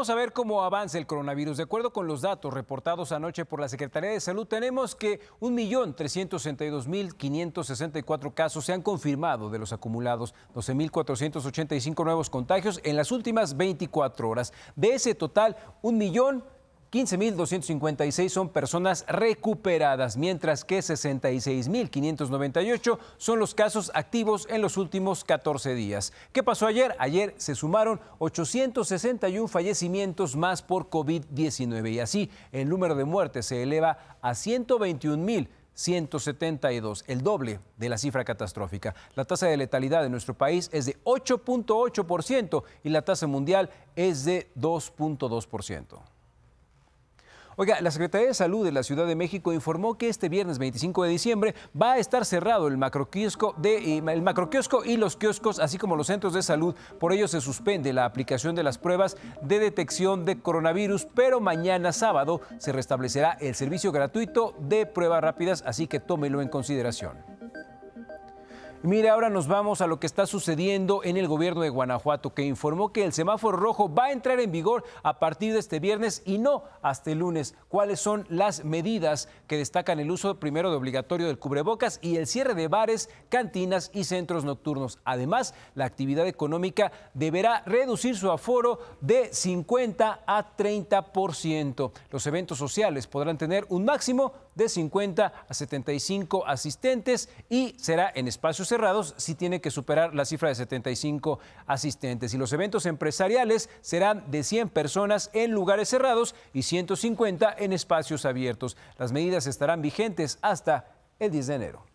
Vamos a ver cómo avanza el coronavirus. De acuerdo con los datos reportados anoche por la Secretaría de Salud, tenemos que 1.362.564 casos se han confirmado de los acumulados, 12.485 nuevos contagios en las últimas 24 horas. De ese total, millón 15.256 son personas recuperadas, mientras que 66.598 son los casos activos en los últimos 14 días. ¿Qué pasó ayer? Ayer se sumaron 861 fallecimientos más por COVID-19 y así el número de muertes se eleva a 121.172, el doble de la cifra catastrófica. La tasa de letalidad en nuestro país es de 8.8% y la tasa mundial es de 2.2%. Oiga, la Secretaría de Salud de la Ciudad de México informó que este viernes 25 de diciembre va a estar cerrado el macroquiosco, de, y los kioscos, así como los centros de salud. Por ello se suspende la aplicación de las pruebas de detección de coronavirus, pero mañana sábado se restablecerá el servicio gratuito de pruebas rápidas, así que tómelo en consideración. Mire, ahora nos vamos a lo que está sucediendo en el gobierno de Guanajuato, que informó que el semáforo rojo va a entrar en vigor a partir de este viernes y no hasta el lunes. ¿Cuáles son las medidas que destacan el uso primero de obligatorio del cubrebocas y el cierre de bares, cantinas y centros nocturnos? Además, la actividad económica deberá reducir su aforo de 50 a 30%. Los eventos sociales podrán tener un máximo de 50 a 75 asistentes y será en espacios cerrados sí tiene que superar la cifra de 75 asistentes y los eventos empresariales serán de 100 personas en lugares cerrados y 150 en espacios abiertos. Las medidas estarán vigentes hasta el 10 de enero.